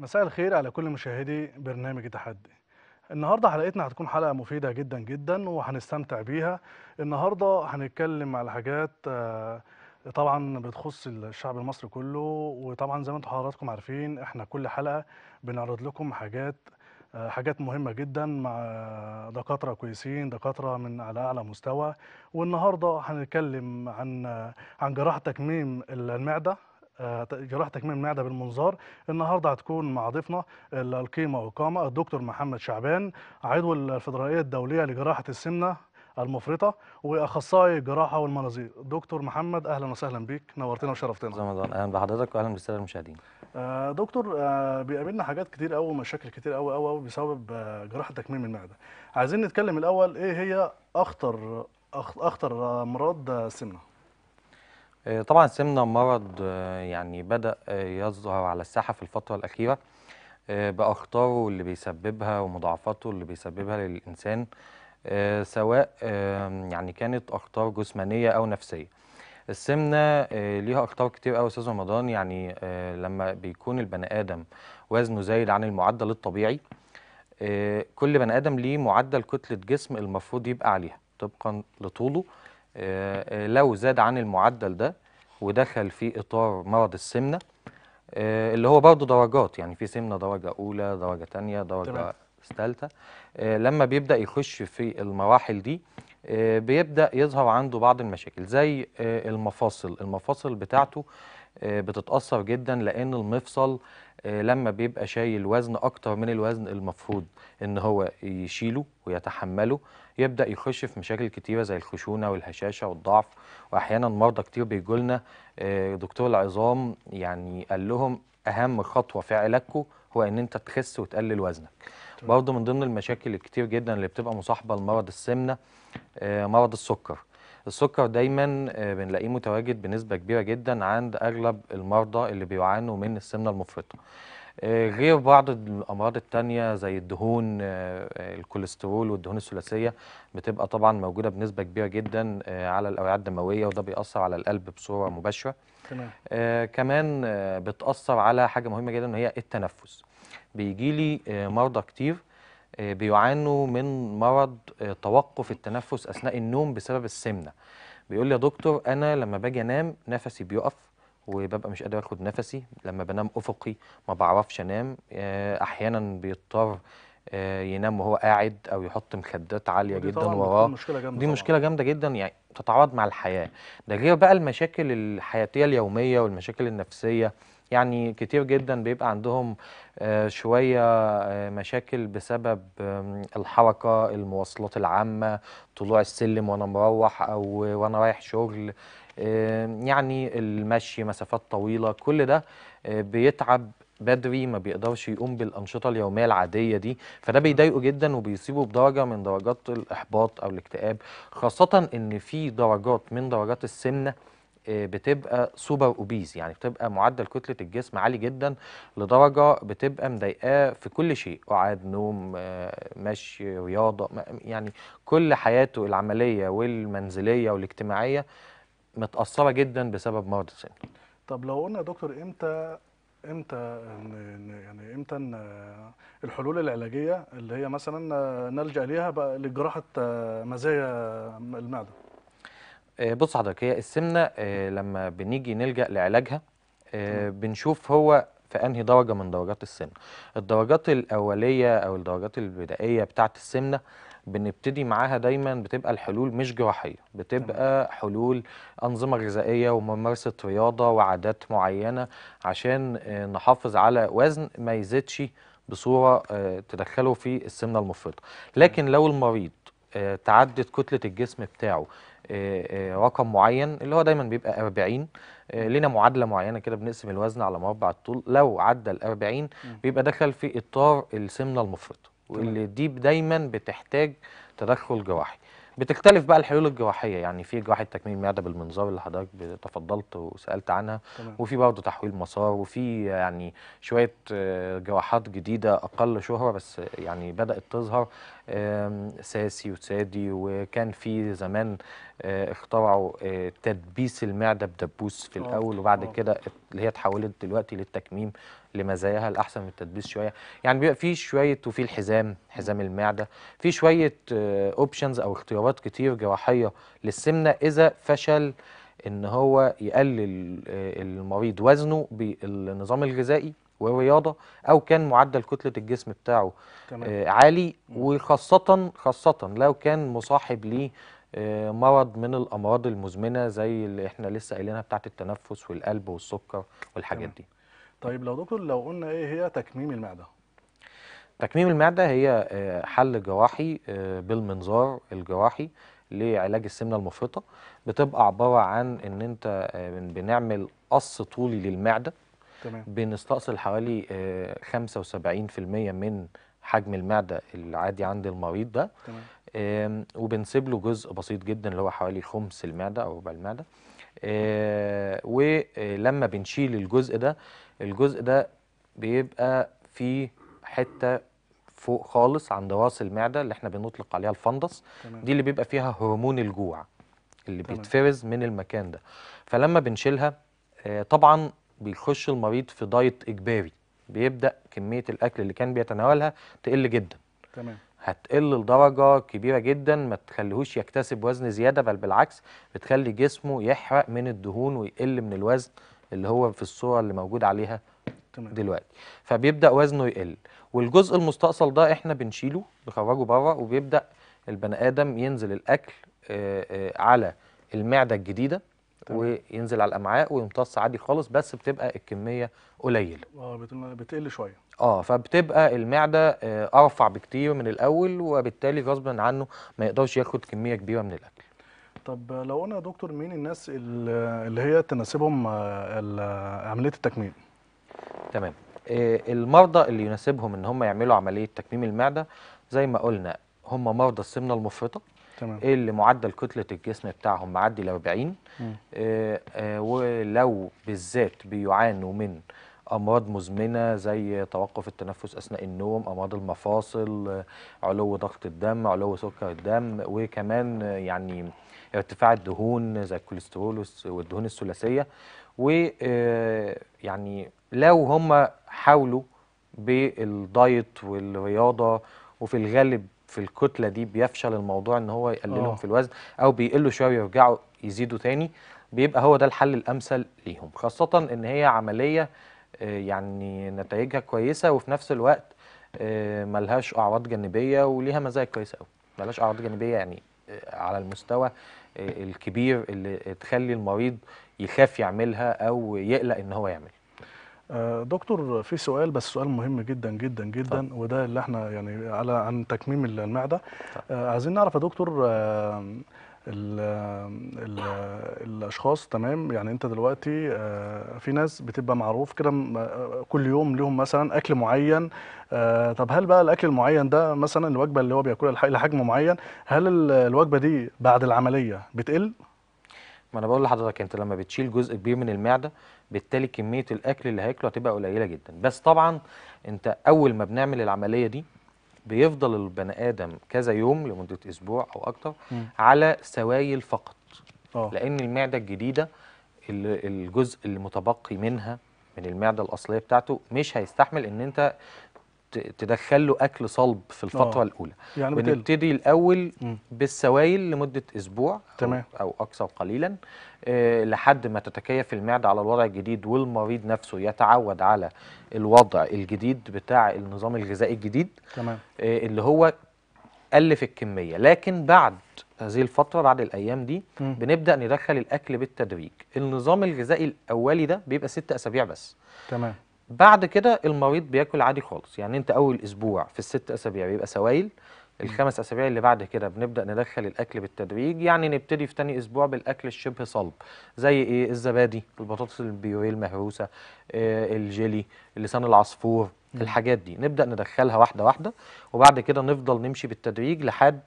مساء الخير على كل مشاهدي برنامج تحدي النهارده حلقتنا هتكون حلقه مفيده جدا جدا وهنستمتع بيها النهارده هنتكلم على حاجات آه، طبعا بتخص الشعب المصري كله وطبعا زي ما انتم حضراتكم عارفين احنا كل حلقه بنعرض لكم حاجات آه، حاجات مهمة جدا مع دكاترة كويسين دكاترة من على أعلى مستوى والنهاردة هنتكلم عن آه، عن جراحة تكميم المعدة جراحه آه، تكميم المعده بالمنظار النهارده هتكون مع ضيفنا القيمه وقامه الدكتور محمد شعبان عضو الفدراليه الدوليه لجراحه السمنه المفرطه واخصائي الجراحه والمناظير دكتور محمد اهلا وسهلا بيك نورتنا وشرفتنا رمضان اهلا بحضرتك واهلا بالساده المشاهدين آه، دكتور آه، بيقابلنا حاجات كتير قوي ومشاكل كتير قوي قوي بسبب جراحه تكميم المعده عايزين نتكلم الاول ايه هي اخطر اخطر امراض السمنه آه، طبعا السمنه مرض آه، يعني بدا آه، يظهر على الساحه في الفتره الاخيره باخطاره اللي بيسببها ومضاعفاته اللي بيسببها للانسان سواء يعني كانت اخطار جسمانيه او نفسيه السمنه ليها اخطار كتير قوي استاذ رمضان يعني لما بيكون البني ادم وزنه زايد عن المعدل الطبيعي كل بني ادم ليه معدل كتله جسم المفروض يبقى عليها طبقا لطوله آه، لو زاد عن المعدل ده ودخل في إطار مرض السمنة آه، اللي هو برضه درجات يعني في سمنة درجة أولى درجة تانية درجة ثالثة آه، لما بيبدأ يخش في المراحل دي بيبدأ يظهر عنده بعض المشاكل زي المفاصل المفاصل بتاعته آه، بتتأثر جدا لأن المفصل آه، لما بيبقى شايل وزن أكتر من الوزن المفروض إن هو يشيله ويتحمله يبدأ يخش في مشاكل كتيرة زي الخشونة والهشاشة والضعف وأحيانا مرضى كتير لنا آه، دكتور العظام يعني قال لهم أهم خطوة في علاجكم هو إن أنت تخس وتقلل وزنك برضه من ضمن المشاكل الكتير جدا اللي بتبقى مصاحبة لمرض السمنة مرض السكر السكر دايما آه، بنلاقيه متواجد بنسبه كبيره جدا عند اغلب المرضى اللي بيعانوا من السمنه المفرطه آه، غير بعض الامراض الثانيه زي الدهون آه، الكوليسترول والدهون الثلاثيه بتبقى طبعا موجوده بنسبه كبيره جدا على الاوعيه الدمويه وده بيأثر على القلب بصوره مباشره تمام. كمان بتأثر على حاجه مهمه جدا وهي التنفس بيجي لي مرضى كتير آه، بيعانوا من مرض آه، توقف التنفس اثناء النوم بسبب السمنه بيقول لي يا دكتور انا لما باجي انام نفسي بيقف وببقى مش قادر اخد نفسي لما بنام افقي ما بعرفش انام آه، احيانا بيضطر ينام وهو قاعد او يحط مخدات عاليه جدا وراه دي مشكله جامده دي مشكله جامده جدا يعني تتعارض مع الحياه ده غير بقى المشاكل الحياتيه اليوميه والمشاكل النفسيه يعني كتير جدا بيبقى عندهم آه، شوية آه، مشاكل بسبب الحركة المواصلات العامة طلوع السلم وانا مروح او وانا رايح شغل يعني المشي مسافات طويلة كل ده آه، بيتعب بدري ما بيقدرش يقوم بالأنشطة اليومية العادية دي فده بيضايقه جدا وبيصيبه بدرجة من درجات الإحباط أو الاكتئاب خاصة إن في درجات من درجات السمنة بتبقى سوبر اوبيز يعني بتبقى معدل كتله الجسم عالي جدا لدرجه بتبقى مضايقاه في كل شيء قعد نوم آه، مشي رياضه يعني كل حياته العمليه والمنزليه والاجتماعيه متاثره جدا بسبب مرض السن طب لو قلنا يا دكتور امتى امتى يعني امتى الحلول العلاجيه اللي هي مثلا نلجا ليها لجراحه آه، مزايا المعده آه، بص حضرتك هي السمنه آه، لما بنيجي نلجا لعلاجها آه، بنشوف هو في انهي درجه من درجات السمنه الدرجات الاوليه او الدرجات البدائيه بتاعه السمنه بنبتدي معاها دايما بتبقى الحلول مش جراحيه بتبقى حلول انظمه غذائيه وممارسه رياضه وعادات معينه عشان نحافظ على وزن ما يزيدش بصوره تدخله في السمنه المفرطه لكن لو المريض تعدت كتله الجسم بتاعه آه، آه، رقم معين اللي هو دايما بيبقى 40 آه، لنا معادله معينه كده بنقسم الوزن على مربع الطول لو عدى ال 40 بيبقى دخل في اطار السمنه المفرطه واللي دي دايما بتحتاج تدخل جراحي بتختلف بقى الحلول الجراحيه يعني في جراحه تكميم معده بالمنظار اللي حضرتك تفضلت وسالت عنها تمام. وفي برضه تحويل مسار وفي يعني شويه آه، جراحات جديده اقل شهره بس يعني بدات تظهر ساسي وسادي وكان في زمان آه، اخترعوا آه، تدبيس المعده بدبوس في الاول وبعد كده اللي هي اتحولت دلوقتي للتكميم لمزاياها الاحسن من التدبيس شويه يعني بيبقى في شويه وفي الحزام حزام المعده في شويه اوبشنز آه، او اختيارات كتير جراحيه للسمنه اذا فشل ان هو يقلل آه، المريض وزنه بالنظام الغذائي والرياضه او كان معدل كتله الجسم بتاعه تمام. آه، عالي وخاصه خاصه لو كان مصاحب ليه مرض من الامراض المزمنه زي اللي احنا لسه قايلينها بتاعه التنفس والقلب والسكر والحاجات تمام. دي طيب لو دكتور لو قلنا ايه هي تكميم المعده تكميم المعده هي آه، حل جراحي آه، بالمنظار الجراحي لعلاج السمنه المفرطه بتبقى عباره عن ان انت آه، بنعمل قص طولي للمعده تمام بنستأصل حوالي 75% من حجم المعده العادي عند المريض ده تمام وبنسيب له جزء بسيط جدا اللي هو حوالي خمس المعده او ربع المعده ولما بنشيل الجزء ده الجزء ده بيبقى فيه حته فوق خالص عند راس المعده اللي احنا بنطلق عليها الفندس تمام. دي اللي بيبقى فيها هرمون الجوع اللي تمام. بيتفرز من المكان ده فلما بنشيلها آه، طبعا بيخش المريض في دايت اجباري بيبدا كميه الاكل اللي كان بيتناولها تقل جدا تمام هتقل لدرجه كبيره جدا ما تخليهوش يكتسب وزن زياده بل بالعكس بتخلي جسمه يحرق من الدهون ويقل من الوزن اللي هو في الصوره اللي موجود عليها تمام. دلوقتي فبيبدا وزنه يقل والجزء المستأصل ده احنا بنشيله بخرجه بره وبيبدا البني ادم ينزل الاكل آآ آه، آآ آه، على المعده الجديده تمام. وينزل على الامعاء ويمتص عادي خالص بس بتبقى الكميه قليله اه بتقل شويه اه فبتبقى المعده آه، ارفع بكتير من الاول وبالتالي غصبا عنه ما يقدرش ياخد كميه كبيره من الاكل طب لو قلنا يا دكتور مين الناس اللي هي تناسبهم آه، عمليه التكميم؟ تمام آه، المرضى اللي يناسبهم ان هم يعملوا عمليه تكميم المعده زي ما قلنا هم مرضى السمنه المفرطه تمام. اللي معدل كتله الجسم بتاعهم معدي ال 40 آه آه ولو بالذات بيعانوا من امراض مزمنه زي توقف التنفس اثناء النوم امراض المفاصل آه، علو ضغط الدم علو سكر الدم وكمان يعني ارتفاع الدهون زي الكوليسترول والدهون الثلاثيه ويعني آه، لو هم حاولوا بالدايت والرياضه وفي الغالب في الكتله دي بيفشل الموضوع ان هو يقللهم أوه. في الوزن او بيقلوا شويه ويرجعوا يزيدوا تاني بيبقى هو ده الحل الامثل ليهم خاصه ان هي عمليه آه، يعني نتائجها كويسه وفي نفس الوقت آه، ملهاش اعراض جانبيه وليها مزايا كويسه قوي ملهاش اعراض جانبيه يعني على المستوى الكبير اللي تخلي المريض يخاف يعملها او يقلق ان هو يعمل آه، دكتور في سؤال بس سؤال مهم جدا جدا جدا طب. وده اللي احنا يعني على عن تكميم المعده طب. آه، عايزين نعرف يا دكتور آه، ال ال الاشخاص تمام يعني انت دلوقتي آه، في ناس بتبقى معروف كده آه، كل يوم لهم مثلا اكل معين آه، طب هل بقى الاكل المعين ده مثلا الوجبه اللي هو بياكلها لحجم معين هل الوجبه دي بعد العمليه بتقل ما انا بقول لحضرتك انت لما بتشيل جزء كبير من المعده بالتالي كميه الاكل اللي هياكله هتبقى قليله جدا بس طبعا انت اول ما بنعمل العمليه دي بيفضل البني ادم كذا يوم لمده اسبوع او اكتر م. على سوائل فقط أوه. لان المعده الجديده الجزء المتبقي منها من المعده الاصليه بتاعته مش هيستحمل ان انت تدخل له اكل صلب في الفتره أوه. الاولى يعني بنبتدي الاول بالسوائل لمده اسبوع تمام. أو, اقصى اكثر قليلا أه لحد ما تتكيف المعده على الوضع الجديد والمريض نفسه يتعود على الوضع الجديد بتاع النظام الغذائي الجديد تمام. أه اللي هو الف الكميه لكن بعد هذه الفترة بعد الأيام دي م. بنبدأ ندخل الأكل بالتدريج النظام الغذائي الأولي ده بيبقى ست أسابيع بس تمام بعد كده المريض بياكل عادي خالص يعني انت اول اسبوع في الست اسابيع بيبقى سوائل الخمس اسابيع اللي بعد كده بنبدا ندخل الاكل بالتدريج يعني نبتدي في تاني اسبوع بالاكل الشبه صلب زي ايه الزبادي البطاطس البيوريه المهروسه آه الجيلي لسان العصفور الحاجات دي نبدا ندخلها واحده واحده وبعد كده نفضل نمشي بالتدريج لحد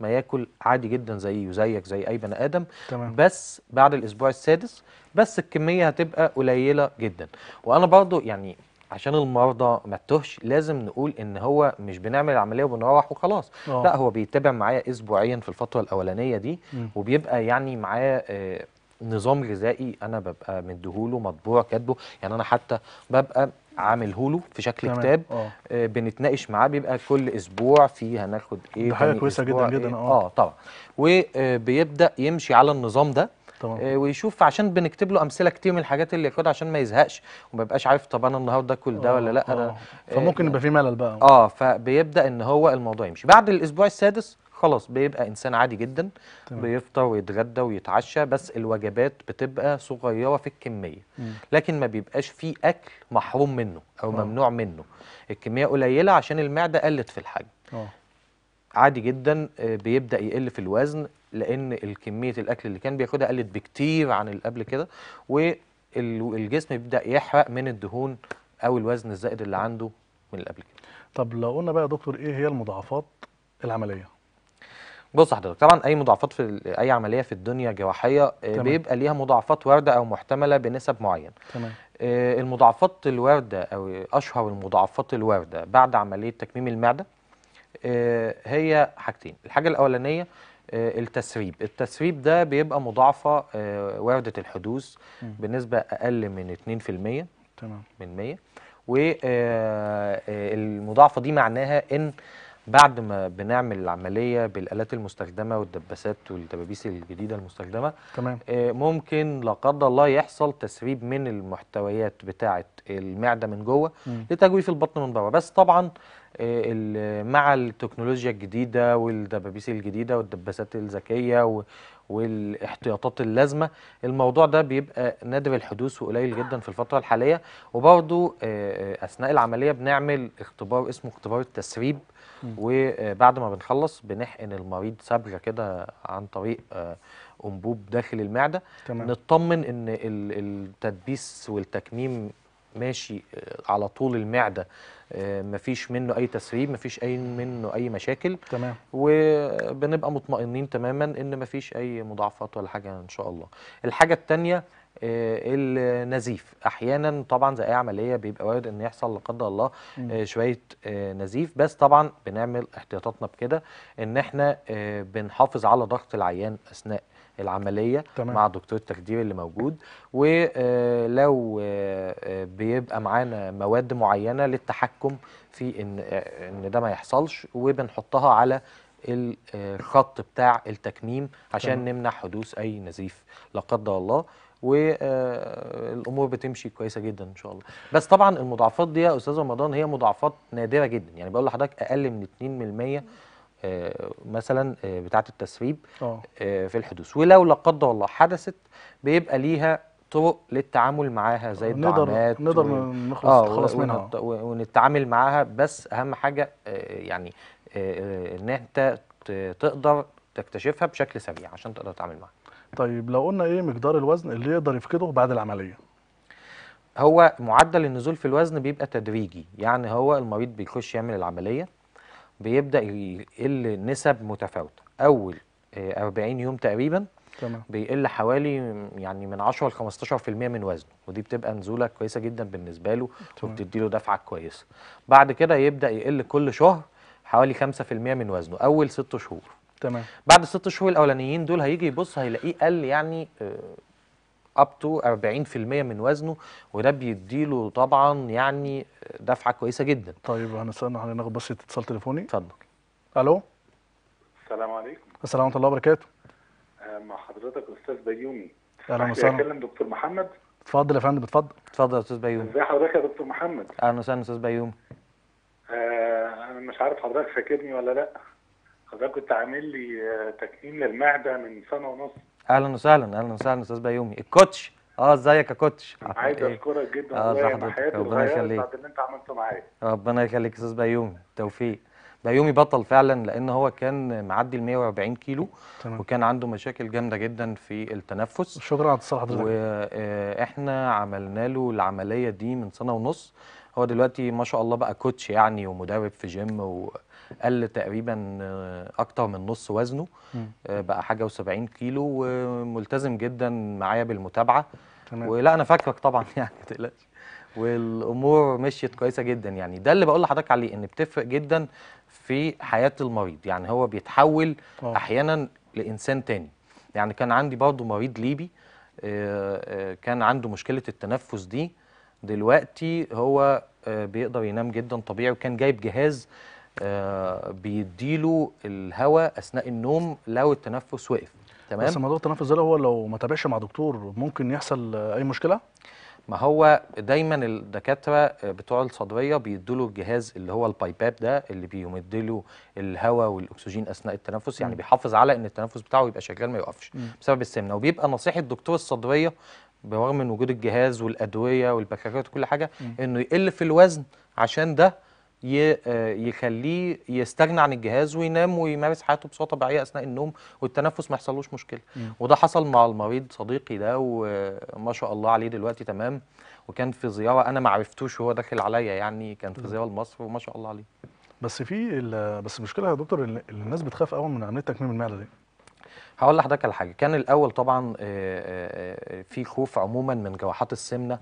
ما ياكل عادي جدا زيه زيك زي اي بني ادم تمام. بس بعد الاسبوع السادس بس الكميه هتبقى قليله جدا وانا برضو يعني عشان المرضى ما تتهش لازم نقول ان هو مش بنعمل العمليه وبنروح وخلاص أوه. لا هو بيتابع معايا اسبوعيا في الفتره الاولانيه دي م. وبيبقى يعني معايا آه، نظام غذائي انا ببقى مديهوله مطبوع كاتبه يعني انا حتى ببقى عامل هولو في شكل تمام. كتاب آه. آه بنتناقش معاه بيبقى كل اسبوع في هناخد ايه ده حاجه كويسه جدا جدا إيه؟ اه, آه، طبعا وبيبدا آه، يمشي على النظام ده طبعا. ويشوف عشان بنكتب له امثله كتير من الحاجات اللي ياخدها عشان ما يزهقش وما يبقاش عارف طب انا النهارده اكل ده ولا لا أنا فممكن يبقى في ملل بقى اه فبيبدا ان هو الموضوع يمشي بعد الاسبوع السادس خلاص بيبقى انسان عادي جدا طيب. بيفطر ويتغدى ويتعشى بس الوجبات بتبقى صغيره في الكميه م. لكن ما بيبقاش فيه اكل محروم منه او أوه. ممنوع منه الكميه قليله عشان المعده قلت في الحجم أوه. عادي جدا آه، بيبدا يقل في الوزن لان الكميه الاكل اللي كان بياخدها قلت بكتير عن اللي قبل كده والجسم بيبدا يحرق من الدهون او الوزن الزائد اللي عنده من اللي قبل كده طب لو قلنا بقى يا دكتور ايه هي المضاعفات العمليه بص حضرتك طبعا اي مضاعفات في اي عمليه في الدنيا جراحيه آه، تمام. بيبقى ليها مضاعفات وارده او محتمله بنسب معين تمام آه، المضاعفات الوارده او اشهر المضاعفات الوارده بعد عمليه تكميم المعده آه، هي حاجتين الحاجه الاولانيه التسريب التسريب ده بيبقى مضاعفه وارده الحدوث م. بنسبه اقل من 2% تمام من 100 والمضاعفه دي معناها ان بعد ما بنعمل العمليه بالالات المستخدمه والدباسات والدبابيس الجديده المستخدمه تمام آه، ممكن لا قدر الله يحصل تسريب من المحتويات بتاعه المعده من جوه لتجويف البطن من بره بس طبعا آه، مع التكنولوجيا الجديده والدبابيس الجديده والدباسات الذكيه والاحتياطات اللازمه الموضوع ده بيبقى نادر الحدوث وقليل جدا في الفتره الحاليه وبرضو آه، آه، اثناء العمليه بنعمل اختبار اسمه اختبار التسريب وبعد آه، ما بنخلص بنحقن المريض سبجة كده عن طريق انبوب داخل المعده تمام. نطمن ان التدبيس والتكميم ماشي على طول المعده آه، مفيش منه اي تسريب مفيش اي منه اي مشاكل تمام وبنبقى مطمئنين تماما ان مفيش اي مضاعفات ولا حاجه ان شاء الله الحاجه الثانيه آه، النزيف احيانا طبعا زي اي عمليه بيبقى وارد ان يحصل لا قدر الله آه، شويه نزيف بس طبعا بنعمل احتياطاتنا بكده ان احنا بنحافظ على ضغط العيان اثناء العمليه تمام. مع دكتور التخدير اللي موجود ولو آه، بيبقى معانا مواد معينه للتحكم في ان آه، ان ده ما يحصلش وبنحطها على آه، الخط بتاع التكميم عشان تمام. نمنع حدوث اي نزيف لا قدر الله والامور بتمشي كويسه جدا ان شاء الله بس طبعا المضاعفات دي يا استاذ رمضان هي مضاعفات نادره جدا يعني بقول لحضرتك اقل من 2% آه، مثلا آه، بتاعه التسريب أوه. آه، في الحدوث ولو لا قدر الله حدثت بيبقى ليها طرق للتعامل معاها زي الدعامات نقدر نخلص آه منها ونتعامل معاها بس اهم حاجه يعني ان انت تقدر تكتشفها بشكل سريع عشان تقدر تتعامل معاها طيب لو قلنا ايه مقدار الوزن اللي يقدر يفقده بعد العمليه هو معدل النزول في الوزن بيبقى تدريجي يعني هو المريض بيخش يعمل العمليه بيبدا يقل نسب متفاوته اول 40 آه، يوم تقريبا تمام بيقل حوالي يعني من 10 ل 15% من وزنه ودي بتبقى نزوله كويسه جدا بالنسبه له وبتدي له دفعه كويسه بعد كده يبدا يقل كل شهر حوالي 5% من وزنه اول 6 شهور تمام بعد الست شهور الاولانيين دول هيجي يبص هيلاقيه قل يعني آه، up to 40% من وزنه وده بيديله طبعا يعني دفعه كويسه جدا طيب هنستنى ناخد بس اتصال تليفوني اتفضل الو السلام عليكم السلام ورحمه الله وبركاته آه، مع حضرتك استاذ بيومي اهلا وسهلا بتكلم دكتور محمد اتفضل يا فندم اتفضل اتفضل يا استاذ بيومي ازي حضرتك يا دكتور محمد اهلا وسهلا استاذ بيومي آه، انا مش عارف حضرتك فاكرني ولا لا حضرتك كنت عامل لي آه، تكميم للمعده من سنه ونص اهلا وسهلا اهلا وسهلا استاذ بيومي الكوتش اه ازيك يا كوتش عايز إيه؟ اشكرك جدا آه، والله انا حياتي ربنا يخليك بعد اللي انت عملته معايا ربنا يخليك يا استاذ بيومي توفيق بيومي بطل فعلا لان هو كان معدي ال 140 كيلو تمام. وكان عنده مشاكل جامده جدا في التنفس شكرا على اتصال حضرتك واحنا عملنا له العمليه دي من سنه ونص هو دلوقتي ما شاء الله بقى كوتش يعني ومدرب في جيم و قل تقريبا آه، اكتر من نص وزنه آه، بقى حاجه و70 كيلو وملتزم جدا معايا بالمتابعه تمام. ولا انا فاكرك طبعا يعني ما تقلقش والامور مشيت كويسه جدا يعني ده اللي بقول لحضرتك عليه ان بتفرق جدا في حياه المريض يعني هو بيتحول أوه. احيانا لانسان تاني يعني كان عندي برضه مريض ليبي آه، كان عنده مشكله التنفس دي دلوقتي هو بيقدر ينام جدا طبيعي وكان جايب جهاز آه، بيديله الهواء اثناء النوم لو التنفس وقف تمام بس موضوع التنفس ده هو لو ما تابعش مع دكتور ممكن يحصل اي مشكله ما هو دايما الدكاتره بتوع الصدريه بيدوا له الجهاز اللي هو البايباب ده اللي بيمد له الهواء والاكسجين اثناء التنفس يعني بيحافظ على ان التنفس بتاعه يبقى شغال ما يوقفش بسبب السمنه وبيبقى نصيحه دكتور الصدريه برغم من وجود الجهاز والادويه والبكاكات وكل حاجه انه يقل في الوزن عشان ده آه، يخليه يستغنى عن الجهاز وينام ويمارس حياته بصوره طبيعيه اثناء النوم والتنفس ما يحصلوش مشكله مم. وده حصل مع المريض صديقي ده وما شاء الله عليه دلوقتي تمام وكان في زياره انا ما عرفتوش وهو داخل عليا يعني كان في زياره لمصر وما شاء الله عليه بس في بس المشكله يا دكتور الناس بتخاف قوي من عمليه تكميم المعده دي هقول لحضرتك على حاجه كان الاول طبعا آه، آه، آه، في خوف عموما من جراحات السمنه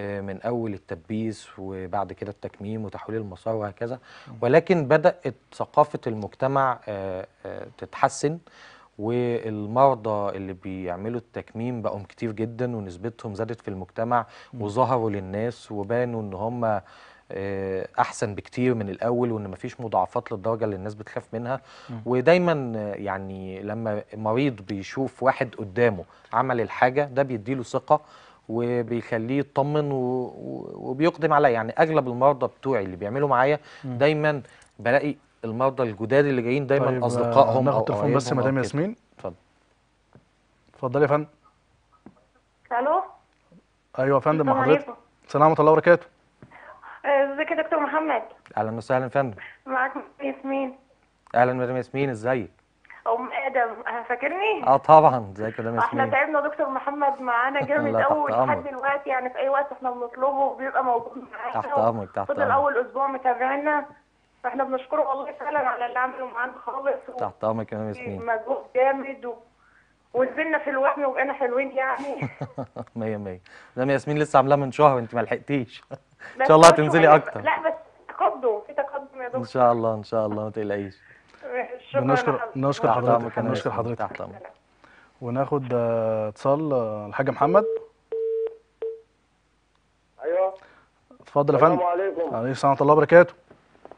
من اول التدبيس وبعد كده التكميم وتحويل المسار وهكذا ولكن بدات ثقافه المجتمع تتحسن والمرضى اللي بيعملوا التكميم بقوا كتير جدا ونسبتهم زادت في المجتمع وظهروا للناس وبانوا ان هم آه، احسن بكتير من الاول وان مفيش مضاعفات للدرجه اللي الناس بتخاف منها ودايما آه، يعني لما مريض بيشوف واحد قدامه عمل الحاجه ده بيديله ثقه وبيخليه يطمن وبيقدم عليا يعني اغلب المرضى بتوعي اللي بيعملوا معايا دايما بلاقي المرضى الجداد اللي جايين دايما طيب اصدقائهم ناخد تليفون بس مدام ياسمين اتفضل اتفضلي يا فندم الو ايوه يا فندم حضرتك السلام ورحمه الله وبركاته ازيك يا دكتور محمد اهلا وسهلا يا فندم معاك ياسمين اهلا مدام ياسمين ازيك ام ادم فاكرني اه طبعا ازيك يا مدام ياسمين احنا تعبنا دكتور محمد معانا جامد قوي لحد دلوقتي يعني في اي وقت احنا بنطلبه بيبقى موجود معانا تحت امرك تحت امرك فضل اول اسبوع متابعنا فاحنا بنشكره والله فعلا على اللي عمله معانا خالص تحت امرك يا مدام ياسمين مجهود جامد و... ونزلنا في الوهم وبقينا حلوين يعني 100 100 مدام ياسمين لسه عاملاها من شهر انت ما لحقتيش ان شاء الله تنزلي يعني اكتر لا بس تقدم في تقدم يا دكتور ان شاء الله ان شاء الله ما تقلقيش نشكر نشكر حضرتك نشكر حضرتك وناخد آه، اتصال آه، الحاج محمد ايوه اتفضل يا فندم السلام عليكم وعليكم السلام ورحمه الله وبركاته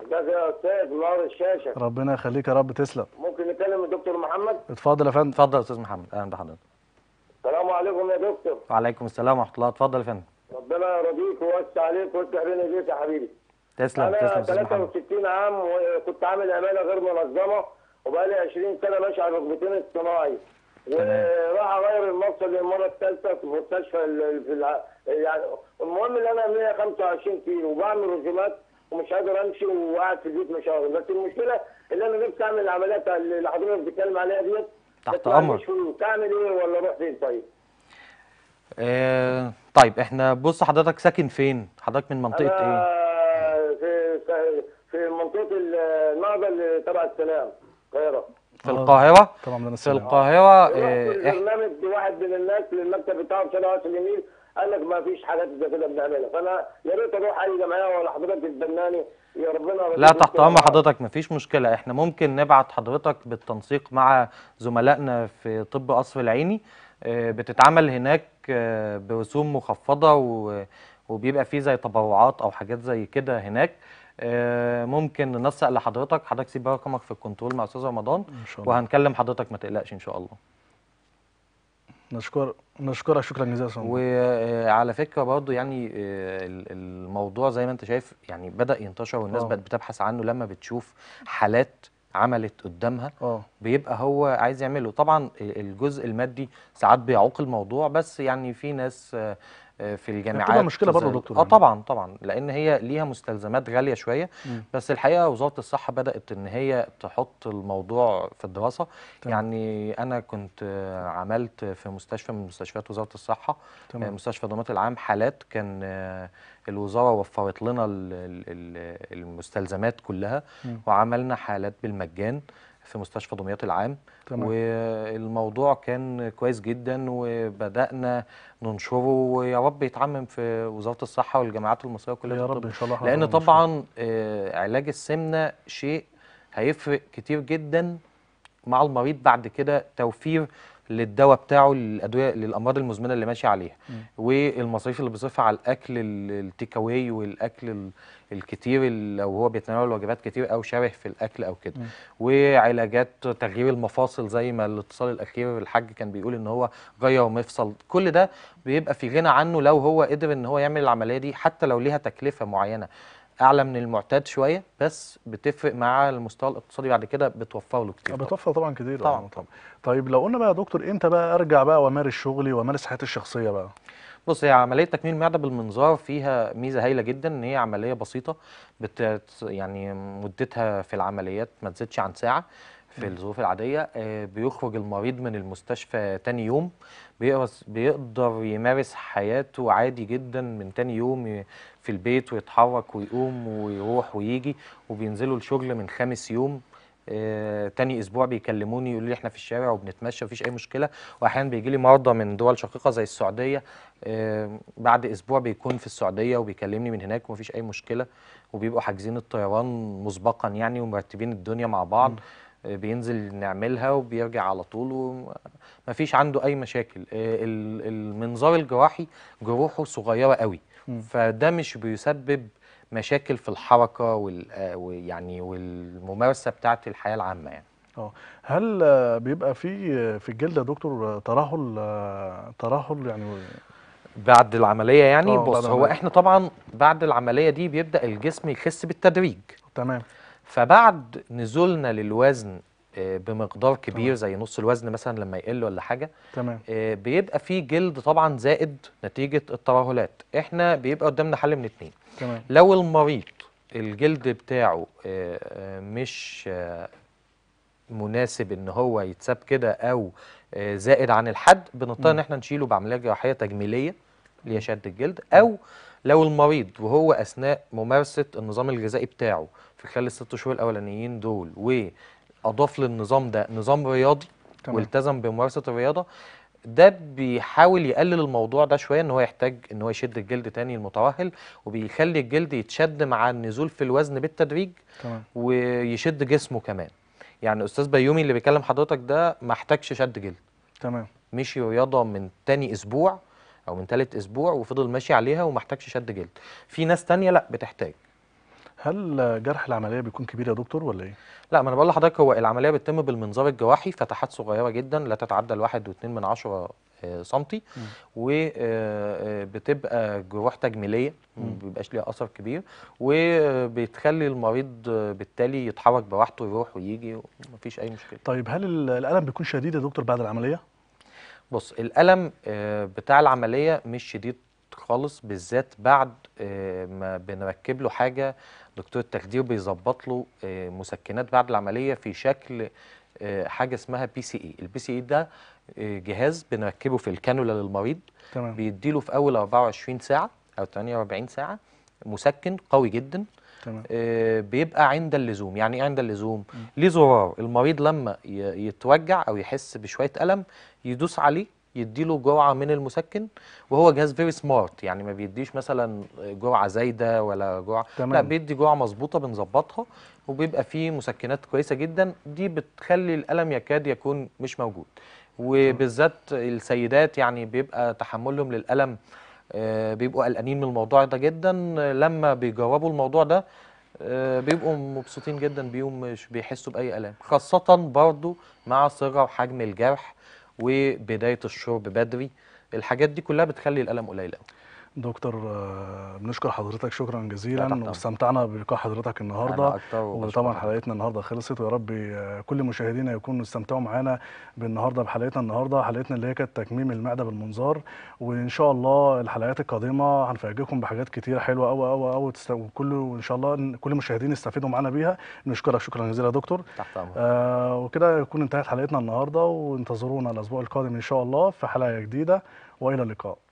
ازيك يا استاذ منور الشاشه ربنا يخليك يا رب تسلم ممكن نكلم الدكتور محمد اتفضل يا فندم اتفضل يا استاذ محمد اهلا بحضرتك السلام عليكم يا دكتور وعليكم السلام ورحمه الله اتفضل يا فندم ربنا يرضيك ويوسع عليك ويوسع بين ايديك يا حبيبي تسلم تسلم انا 63 عام وكنت عامل عماله غير منظمه وبقالي 20 سنه ماشي على ركبتين الصناعي وراح اغير المفصل للمره الثالثه في المستشفى في الع... يعني المهم ان انا 125 كيلو وبعمل رجيمات ومش قادر امشي وقاعد في البيت مش قادر بس المشكله اللي انا نفسي اعمل العمليات اللي حضرتك بتتكلم عليها ديت تحت امر تعمل ايه ولا اروح فين طيب؟ آه، طيب احنا بص حضرتك ساكن فين؟ حضرتك من منطقة ايه؟ في في منطقة النهضة اللي تبع السلام القاهرة في آه، القاهرة طبعا من السلام في القاهرة آه، إيه، برنامج واحد من الناس للمكتب بتاعه بتاع اليمين قال لك ما فيش حاجات زي كده بنعملها فانا يا ريت اروح اي جمعيه ولا حضرتك تتبناني يا ربنا لا تحت امر حضرتك ما فيش مشكله احنا ممكن نبعت حضرتك بالتنسيق مع زملائنا في طب قصر العيني آه، بتتعمل هناك آه، برسوم مخفضه وبيبقى فيه زي تبرعات او حاجات زي كده هناك آه، ممكن ننسق لحضرتك حضرتك سيب رقمك في الكنترول مع استاذ رمضان إن شاء الله. وهنكلم حضرتك ما تقلقش ان شاء الله نشكر نشكرك شكرا جزيلا وعلى فكره برضه يعني الموضوع زي ما انت شايف يعني بدا ينتشر والناس بقت بتبحث عنه لما بتشوف حالات عملت قدامها أوه. بيبقى هو عايز يعمله طبعا الجزء المادي ساعات بيعوق الموضوع بس يعني في ناس آه، في الجامعات بتبقى مشكله برضه دكتور اه طبعا طبعا لان هي ليها مستلزمات غاليه شويه م. بس الحقيقه وزاره الصحه بدات ان هي تحط الموضوع في الدراسه طبعا. يعني انا كنت عملت في مستشفى من مستشفيات وزاره الصحه طبعا. آه، مستشفى ضمات العام حالات كان آه، الوزاره وفرت لنا المستلزمات كلها م. وعملنا حالات بالمجان في مستشفى دمياط العام تمام. والموضوع كان كويس جدا وبدانا ننشره ويا رب يتعمم في وزاره الصحه والجامعات المصريه كلها يا رب ان شاء الله لان طبعا آه، علاج السمنه شيء هيفرق كتير جدا مع المريض بعد كده توفير للدواء بتاعه للادويه للامراض المزمنه اللي ماشي عليها والمصاريف اللي بيصرفها على الاكل التيك اواي والاكل الكتير لو هو بيتناول وجبات كتير او شره في الاكل او كده وعلاجات تغيير المفاصل زي ما الاتصال الاخير الحاج كان بيقول ان هو غير مفصل كل ده بيبقى في غنى عنه لو هو قدر ان هو يعمل العمليه دي حتى لو ليها تكلفه معينه اعلى من المعتاد شويه بس بتفرق مع المستوى الاقتصادي بعد كده بتوفر له كتير آه، بتوفر طبعا كتير آه، طبعا طبعا طيب لو قلنا بقى يا دكتور امتى بقى ارجع بقى وامارس شغلي وامارس حياتي الشخصيه بقى بص هي عمليه تكميم المعده بالمنظار فيها ميزه هايله جدا ان هي عمليه بسيطه بت يعني مدتها في العمليات ما تزيدش عن ساعه في الظروف العاديه آه، بيخرج المريض من المستشفى تاني يوم بيقدر يمارس حياته عادي جدا من تاني يوم في البيت ويتحرك ويقوم ويروح ويجي وبينزلوا الشغل من خامس يوم آه، تاني اسبوع بيكلموني يقولوا لي احنا في الشارع وبنتمشى مفيش اي مشكله واحيانا بيجي لي مرضى من دول شقيقه زي السعوديه آه، بعد اسبوع بيكون في السعوديه وبيكلمني من هناك ومفيش اي مشكله وبيبقوا حاجزين الطيران مسبقا يعني ومرتبين الدنيا مع بعض م. بينزل نعملها وبيرجع على طول ومفيش عنده اي مشاكل آه، المنظار الجراحي جروحه صغيره قوي فده مش بيسبب مشاكل في الحركه ويعني آه، والممارسه بتاعه الحياه العامه يعني اه هل بيبقى في في الجلد يا دكتور ترهل آه، ترهل يعني بعد العمليه يعني بص هو احنا طبعا بعد العمليه دي بيبدا الجسم يخس بالتدريج تمام فبعد نزولنا للوزن آه، بمقدار كبير طبعا. زي نص الوزن مثلا لما يقل ولا حاجه تمام آه، بيبقى في جلد طبعا زائد نتيجه الترهلات احنا بيبقى قدامنا حل من اتنين تمام لو المريض الجلد بتاعه آه، مش مناسب ان هو يتساب كده او زائد عن الحد بنضطر ان احنا نشيله بعمليه جراحيه تجميليه ليشد الجلد او لو المريض وهو أثناء ممارسة النظام الغذائي بتاعه في خلال الست شهور الأولانيين دول وأضاف للنظام ده نظام رياضي تمام. والتزم بممارسة الرياضة ده بيحاول يقلل الموضوع ده شويه ان هو يحتاج ان هو يشد الجلد تاني المتوهل وبيخلي الجلد يتشد مع النزول في الوزن بالتدريج تمام. ويشد جسمه كمان يعني استاذ بيومي اللي بيكلم حضرتك ده ما احتاجش شد جلد تمام مشي رياضه من تاني اسبوع او من ثالث اسبوع وفضل ماشي عليها وما احتاجش شد جلد في ناس ثانيه لا بتحتاج هل جرح العمليه بيكون كبير يا دكتور ولا ايه لا ما انا بقول لحضرتك هو العمليه بتتم بالمنظار الجراحي فتحات صغيره جدا لا تتعدى الواحد واتنين من عشرة آه، سنتي وبتبقى آه، آه، جروح تجميليه ما بيبقاش ليها اثر كبير وبتخلي المريض بالتالي يتحرك براحته يروح ويجي ومفيش اي مشكله طيب هل الالم بيكون شديد يا دكتور بعد العمليه بص الألم آه، بتاع العملية مش شديد خالص بالذات بعد آه، ما بنركب له حاجة دكتور التخدير بيظبط له آه، مسكنات بعد العملية في شكل حاجه اسمها بي سي اي البي سي اي ده جهاز بنركبه في الكانولا للمريض تمام بيديله في اول 24 ساعه او 48 ساعه مسكن قوي جدا آه، بيبقى عند اللزوم يعني ايه عند اللزوم ليه زرار المريض لما يتوجع او يحس بشويه الم يدوس عليه يديله جرعه من المسكن وهو جهاز فيري سمارت يعني ما بيديش مثلا جرعه زايده ولا جرعه تمام. لا بيدي جرعه مظبوطه بنظبطها وبيبقى فيه مسكنات كويسه جدا دي بتخلي الالم يكاد يكون مش موجود وبالذات السيدات يعني بيبقى تحملهم للالم آه، بيبقوا قلقانين من الموضوع ده جدا لما بيجاوبوا الموضوع ده آه، بيبقوا مبسوطين جدا بيهم مش بيحسوا باي الام خاصه برضو مع صغر حجم الجرح وبدايه الشرب بدري الحاجات دي كلها بتخلي الالم قليل قوي دكتور آه، بنشكر حضرتك شكرا جزيلا واستمتعنا بلقاء حضرتك النهارده وطبعا حلقتنا النهارده خلصت ويا رب آه، كل مشاهدينا يكونوا استمتعوا معانا بالنهارده بحلقتنا النهارده حلقتنا اللي هي كانت تكميم المعده بالمنظار وان شاء الله الحلقات القادمه هنفاجئكم بحاجات كتير حلوه قوي قوي قوي وكله وان شاء الله كل المشاهدين يستفيدوا معانا بيها نشكرك شكرا جزيلا يا دكتور تحت امرك آه وكده يكون انتهت حلقتنا النهارده وانتظرونا الاسبوع القادم ان شاء الله في حلقه جديده والى اللقاء